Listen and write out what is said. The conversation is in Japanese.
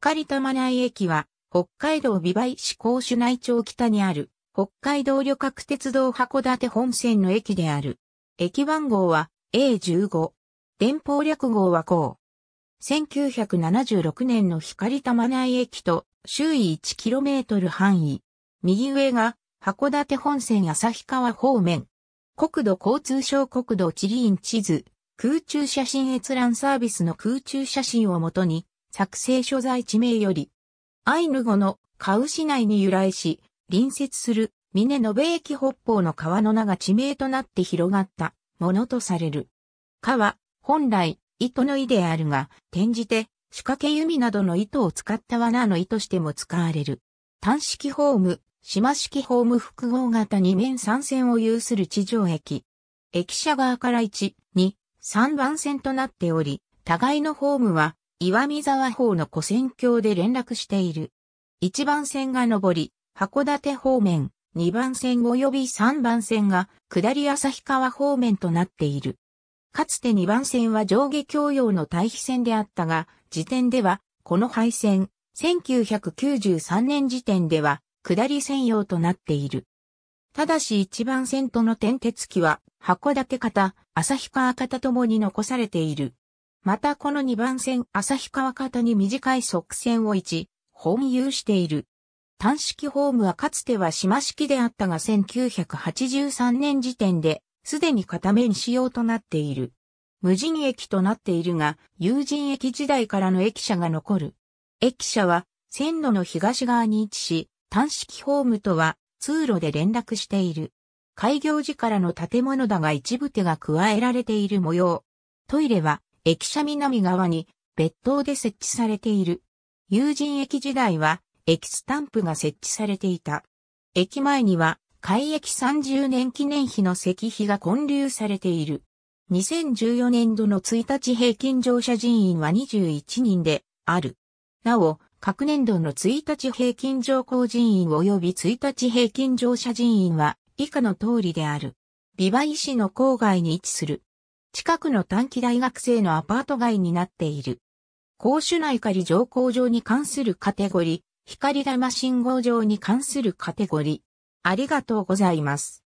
光玉内駅は、北海道美梅市甲州内町北にある、北海道旅客鉄道函館本線の駅である。駅番号は A15。電報略号はこう。1976年の光玉内駅と周囲 1km 範囲。右上が函館本線旭川方面。国土交通省国土地理院地図。空中写真閲覧サービスの空中写真をもとに作成所在地名より、アイヌ語のカウシ内に由来し、隣接する峰延駅北方の川の名が地名となって広がったものとされる。川、本来、糸の意であるが、転じて、仕掛け弓などの糸を使った罠の意としても使われる。単式ホーム、島式ホーム複合型2面3線を有する地上駅。駅舎側から1、2、3番線となっており、互いのホームは岩見沢方の古戦橋で連絡している。1番線が上り、函館方面、2番線及び3番線が下り旭川方面となっている。かつて2番線は上下共用の対比線であったが、時点では、この廃線、1993年時点では、下り専用となっている。ただし1番線との点鉄機は、函館方、旭川方ともに残されている。またこの2番線旭川方に短い側線を1、本有している。単式ホームはかつては島式であったが1983年時点で、すでに片面仕様となっている。無人駅となっているが、有人駅時代からの駅舎が残る。駅舎は線路の東側に位置し、単式ホームとは通路で連絡している。開業時からの建物だが一部手が加えられている模様。トイレは駅舎南側に別棟で設置されている。友人駅時代は駅スタンプが設置されていた。駅前には開駅30年記念碑の石碑が建立されている。2014年度の1日平均乗車人員は21人である。なお、各年度の1日平均乗降人員及び1日平均乗車人員は以下の通りである。美馬イ市の郊外に位置する近くの短期大学生のアパート街になっている。公主内仮条項上に関するカテゴリー、光玉信号上に関するカテゴリー。ありがとうございます。